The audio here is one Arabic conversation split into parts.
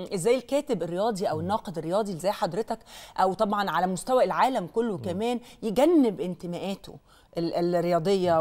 ازاي الكاتب الرياضي او الناقد الرياضي زي حضرتك او طبعا على مستوى العالم كله كمان يجنب انتماءاته الرياضيه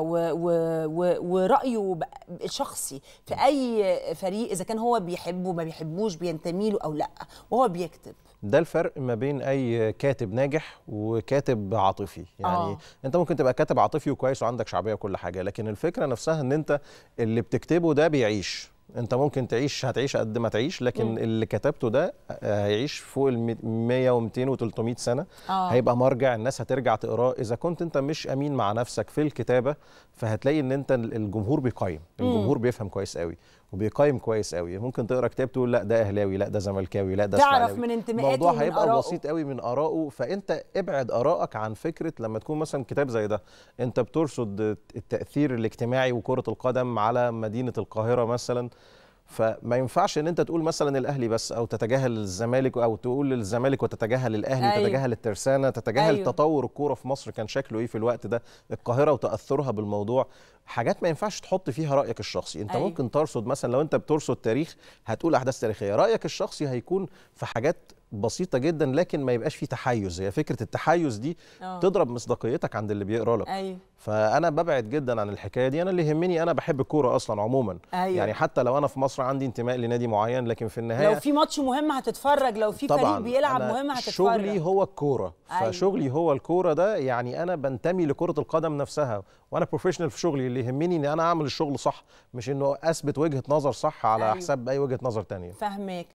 ورايه الشخصي في اي فريق اذا كان هو بيحبه ما بيحبوش بينتمي له او لا وهو بيكتب ده الفرق ما بين اي كاتب ناجح وكاتب عاطفي يعني آه. انت ممكن تبقى كاتب عاطفي وكويس وعندك شعبيه وكل حاجه لكن الفكره نفسها ان انت اللي بتكتبه ده بيعيش انت ممكن تعيش هتعيش قد ما تعيش لكن مم. اللي كتبته ده هيعيش فوق ال 100 و200 و300 سنه آه. هيبقى مرجع الناس هترجع تقراه اذا كنت انت مش امين مع نفسك في الكتابه فهتلاقي ان انت الجمهور بيقيم الجمهور مم. بيفهم كويس قوي وبيقيم كويس قوي ممكن تقرا كتاب تقول لا ده اهلاوي لا ده زملكاوي لا ده تعرف من انتماءاته الموضوع هيبقى بسيط قوي من ارائه فانت ابعد ارائك عن فكره لما تكون مثلا كتاب زي ده انت بترصد التاثير الاجتماعي وكره القدم على مدينه القاهره مثلا فما ينفعش ان انت تقول مثلا الاهلي بس او تتجاهل الزمالك او تقول الزمالك وتتجاهل الاهلي أيوه. تتجاهل الترسانه تتجاهل أيوه. تطور الكوره في مصر كان شكله ايه في الوقت ده القاهره وتاثرها بالموضوع حاجات ما ينفعش تحط فيها رايك الشخصي انت أيوه. ممكن ترصد مثلا لو انت بترصد تاريخ هتقول احداث تاريخيه رايك الشخصي هيكون في حاجات بسيطه جدا لكن ما يبقاش فيه تحيز هي فكره التحيز دي أوه. تضرب مصداقيتك عند اللي بيقرا لك أيوه. فانا ببعد جدا عن الحكايه دي انا اللي يهمني انا بحب الكوره اصلا عموما أيوه. يعني حتى لو انا في مصر عندي انتماء لنادي معين لكن في النهايه لو في ماتش مهم هتتفرج لو في فريق بيلعب مهم هتتفرج شغلي هو الكوره أيوه. فشغلي هو الكوره ده يعني انا بنتمي لكره القدم نفسها وانا بروفيشنال في شغلي اللي يهمني ان انا اعمل الشغل صح مش انه اثبت وجهه نظر صح على أيوه. حساب اي وجهه نظر ثانيه فاهمك